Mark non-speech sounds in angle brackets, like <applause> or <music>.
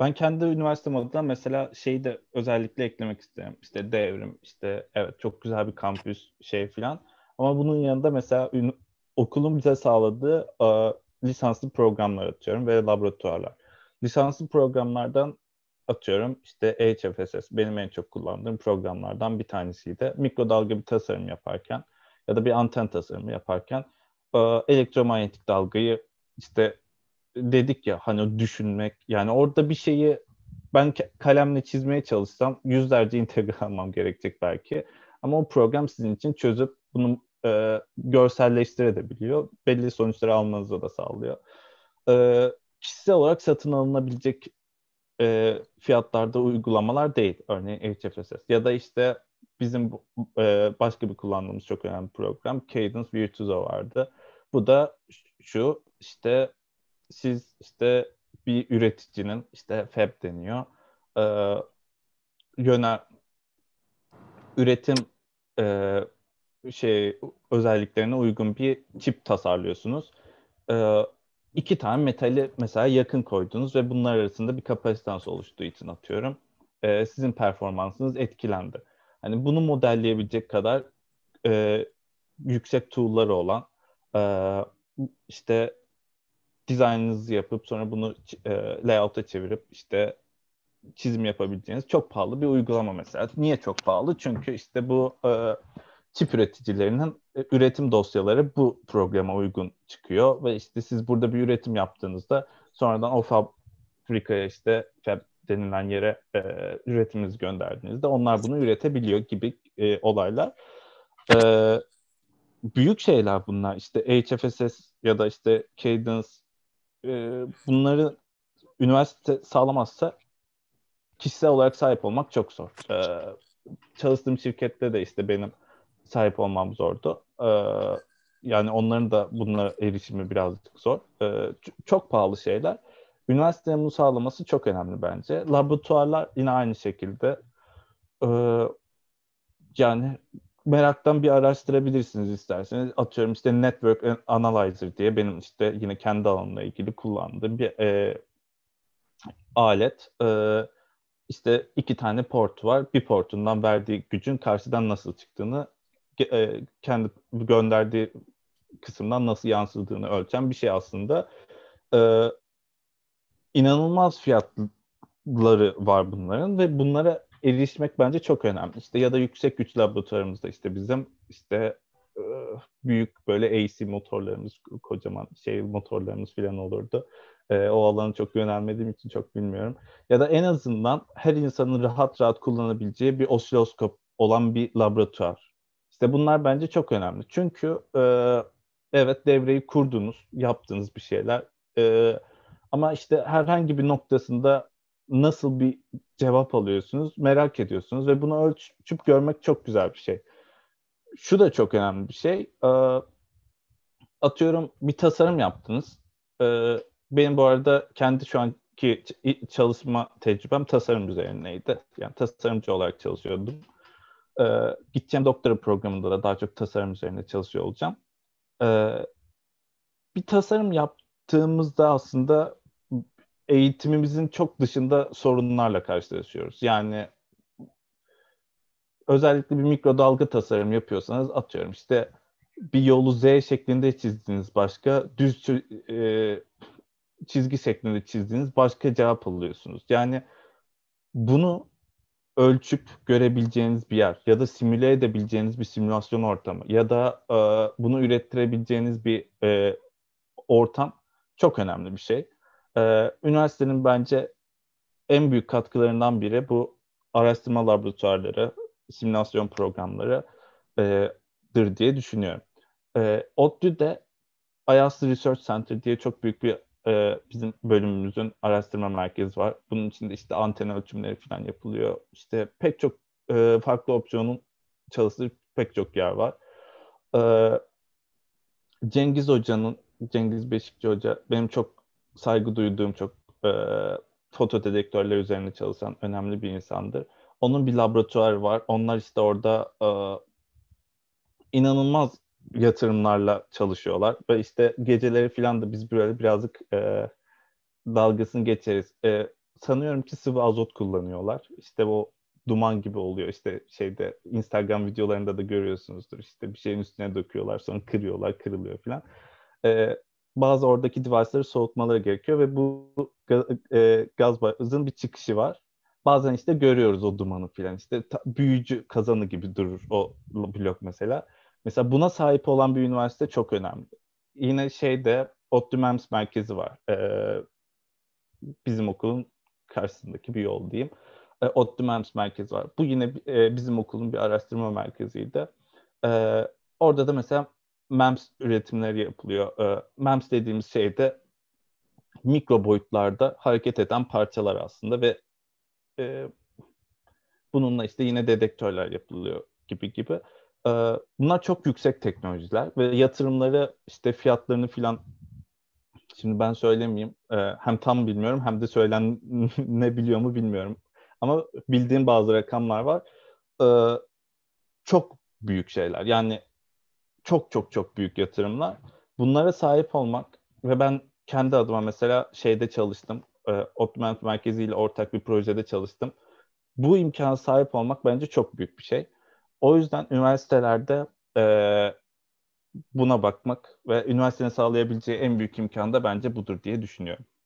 Ben kendi üniversitem adına mesela şeyi de özellikle eklemek istiyorum İşte devrim, işte evet çok güzel bir kampüs şey filan. Ama bunun yanında mesela okulun bize sağladığı e, lisanslı programlar atıyorum ve laboratuvarlar. Lisanslı programlardan atıyorum işte HFSS benim en çok kullandığım programlardan bir tanesiydi. Mikrodalga bir tasarım yaparken ya da bir anten tasarımı yaparken e, elektromanyetik dalgayı işte dedik ya hani düşünmek yani orada bir şeyi ben kalemle çizmeye çalışsam yüzlerce <laughs> integral almam gerekecek belki. Ama o program sizin için çözüp bunu e, görselleştirebiliyor. Belli sonuçları almanızı da sağlıyor. E, kişisel olarak satın alınabilecek e, fiyatlarda uygulamalar değil. Örneğin HFSS ya da işte bizim e, başka bir kullandığımız çok önemli program Cadence Virtuoso vardı. Bu da şu işte siz işte bir üreticinin işte fab deniyor e, yöner üretim e, şey özelliklerine uygun bir çip tasarlıyorsunuz. E, iki tane metali mesela yakın koydunuz ve bunlar arasında bir kapasitans oluştuğu için atıyorum. E, sizin performansınız etkilendi. Hani bunu modelleyebilecek kadar e, yüksek tool'ları olan e, işte dizaynınızı yapıp sonra bunu e, layout'a çevirip işte çizim yapabileceğiniz çok pahalı bir uygulama mesela. Niye çok pahalı? Çünkü işte bu e, çip üreticilerinin e, üretim dosyaları bu programa uygun çıkıyor ve işte siz burada bir üretim yaptığınızda sonradan o fabrikaya işte fab denilen yere e, üretiminizi gönderdiğinizde onlar bunu üretebiliyor gibi e, olaylar. E, büyük şeyler bunlar. İşte HFSS ya da işte Cadence e, bunları üniversite sağlamazsa kişisel olarak sahip olmak çok zor. E, çalıştığım şirkette de işte benim sahip olmam zordu. E, yani onların da bunlara erişimi birazcık zor. E, çok pahalı şeyler. Üniversitenin bunu sağlaması çok önemli bence. Laboratuvarlar yine aynı şekilde. E, yani meraktan bir araştırabilirsiniz isterseniz. Atıyorum işte Network Analyzer diye benim işte yine kendi alanımla ilgili kullandığım bir e, alet. E, işte iki tane port var. Bir portundan verdiği gücün karşıdan nasıl çıktığını e, kendi gönderdiği kısımdan nasıl yansıdığını ölçen bir şey aslında. E, inanılmaz fiyatları var bunların ve bunlara erişmek bence çok önemli. İşte ya da yüksek güç laboratuvarımızda işte bizim işte e, büyük böyle AC motorlarımız, kocaman şey motorlarımız falan olurdu. E, o alanı çok yönelmediğim için çok bilmiyorum. Ya da en azından her insanın rahat rahat kullanabileceği bir osiloskop olan bir laboratuvar. İşte bunlar bence çok önemli. Çünkü e, evet devreyi kurdunuz, yaptığınız bir şeyler. E, ama işte herhangi bir noktasında nasıl bir cevap alıyorsunuz merak ediyorsunuz ve bunu ölçüp görmek çok güzel bir şey. Şu da çok önemli bir şey. E, atıyorum bir tasarım yaptınız. Ee, benim bu arada kendi şu anki çalışma tecrübem tasarım üzerineydi. Yani tasarımcı olarak çalışıyordum. E, gideceğim doktora programında da daha çok tasarım üzerine çalışıyor olacağım. E, bir tasarım yaptığımızda aslında eğitimimizin çok dışında sorunlarla karşılaşıyoruz. Yani özellikle bir mikrodalga tasarım yapıyorsanız atıyorum işte bir yolu Z şeklinde çizdiğiniz başka düz e, çizgi şeklinde çizdiğiniz başka cevap alıyorsunuz. Yani bunu ölçüp görebileceğiniz bir yer ya da simüle edebileceğiniz bir simülasyon ortamı ya da e, bunu ürettirebileceğiniz bir e, ortam çok önemli bir şey. Ee, üniversitenin bence en büyük katkılarından biri bu araştırma laboratuvarları, simülasyon programlarıdır diye düşünüyorum. Ee, ODTÜ'de IASTI Research Center diye çok büyük bir e, bizim bölümümüzün araştırma merkezi var. Bunun içinde işte anten ölçümleri falan yapılıyor. İşte pek çok e, farklı opsiyonun çalıştığı pek çok yer var. E, Cengiz Hoca'nın, Cengiz Beşikçi Hoca benim çok saygı duyduğum çok e, fotodedektörler üzerine çalışan önemli bir insandır. Onun bir laboratuvar var. Onlar işte orada e, inanılmaz yatırımlarla çalışıyorlar ve işte geceleri filan da biz böyle birazcık e, dalgasını geçeriz. E, sanıyorum ki sıvı azot kullanıyorlar. İşte o duman gibi oluyor. İşte şeyde Instagram videolarında da görüyorsunuzdur. İşte bir şeyin üstüne döküyorlar sonra kırıyorlar kırılıyor filan. E, bazı oradaki device'ları soğutmaları gerekiyor ve bu e, gaz bazın bir çıkışı var. Bazen işte görüyoruz o dumanı filan işte ta, büyücü kazanı gibi durur o blok mesela. Mesela buna sahip olan bir üniversite çok önemli. Yine şeyde Ottumems merkezi var. Ee, bizim okulun karşısındaki bir yol diyeyim. E, Ottumems merkezi var. Bu yine e, bizim okulun bir araştırma merkeziydi. E, orada da mesela MEMS üretimleri yapılıyor. Ee, MEMS dediğimiz şey de mikro boyutlarda hareket eden parçalar aslında ve e, bununla işte yine dedektörler yapılıyor gibi gibi. E, bunlar çok yüksek teknolojiler ve yatırımları işte fiyatlarını filan şimdi ben söylemeyeyim. E, hem tam bilmiyorum hem de söylen ne biliyor mu bilmiyorum. Ama bildiğim bazı rakamlar var. E, çok büyük şeyler. Yani çok çok çok büyük yatırımlar. Bunlara sahip olmak ve ben kendi adıma mesela şeyde çalıştım. E, Otment Merkezi ile ortak bir projede çalıştım. Bu imkana sahip olmak bence çok büyük bir şey. O yüzden üniversitelerde e, buna bakmak ve üniversitenin sağlayabileceği en büyük imkan da bence budur diye düşünüyorum.